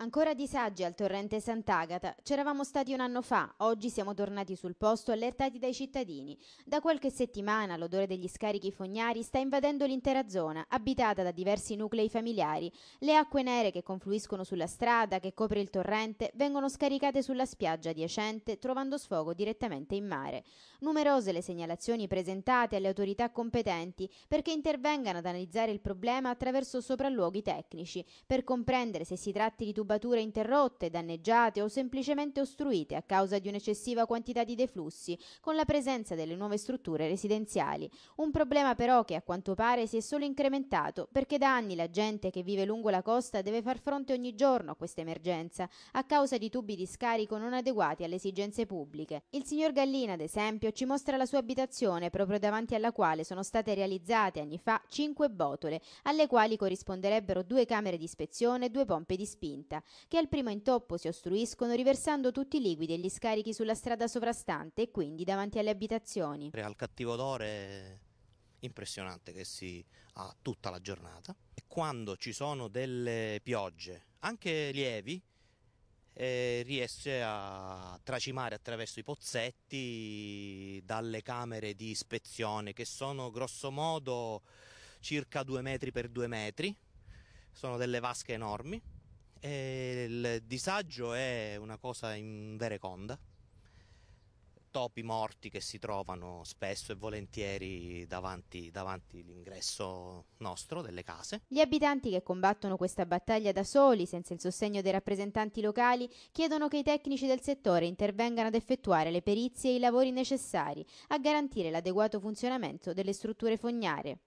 Ancora disagi al torrente Sant'Agata. C'eravamo stati un anno fa, oggi siamo tornati sul posto allertati dai cittadini. Da qualche settimana l'odore degli scarichi fognari sta invadendo l'intera zona, abitata da diversi nuclei familiari. Le acque nere che confluiscono sulla strada che copre il torrente vengono scaricate sulla spiaggia adiacente, trovando sfogo direttamente in mare. Numerose le segnalazioni presentate alle autorità competenti perché intervengano ad analizzare il problema attraverso sopralluoghi tecnici, per comprendere se si tratti di tubazioni tubature interrotte, danneggiate o semplicemente ostruite a causa di un'eccessiva quantità di deflussi con la presenza delle nuove strutture residenziali. Un problema però che a quanto pare si è solo incrementato perché da anni la gente che vive lungo la costa deve far fronte ogni giorno a questa emergenza a causa di tubi di scarico non adeguati alle esigenze pubbliche. Il signor Gallina, ad esempio, ci mostra la sua abitazione proprio davanti alla quale sono state realizzate anni fa cinque botole alle quali corrisponderebbero due camere di ispezione e due pompe di spinta strada, che al primo intoppo si ostruiscono riversando tutti i liquidi e gli scarichi sulla strada sovrastante e quindi davanti alle abitazioni. Al cattivo odore impressionante che si ha tutta la giornata. quando ci sono delle piogge, anche lievi, eh, riesce a tracimare attraverso i pozzetti dalle camere di ispezione che sono grossomodo circa 2 metri per 2 metri, sono delle vasche enormi e il disagio è una cosa in invereconda. Topi morti che si trovano spesso e volentieri davanti, davanti l'ingresso nostro delle case. Gli abitanti che combattono questa battaglia da soli, senza il sostegno dei rappresentanti locali, chiedono che i tecnici del settore intervengano ad effettuare le perizie e i lavori necessari a garantire l'adeguato funzionamento delle strutture fognarie.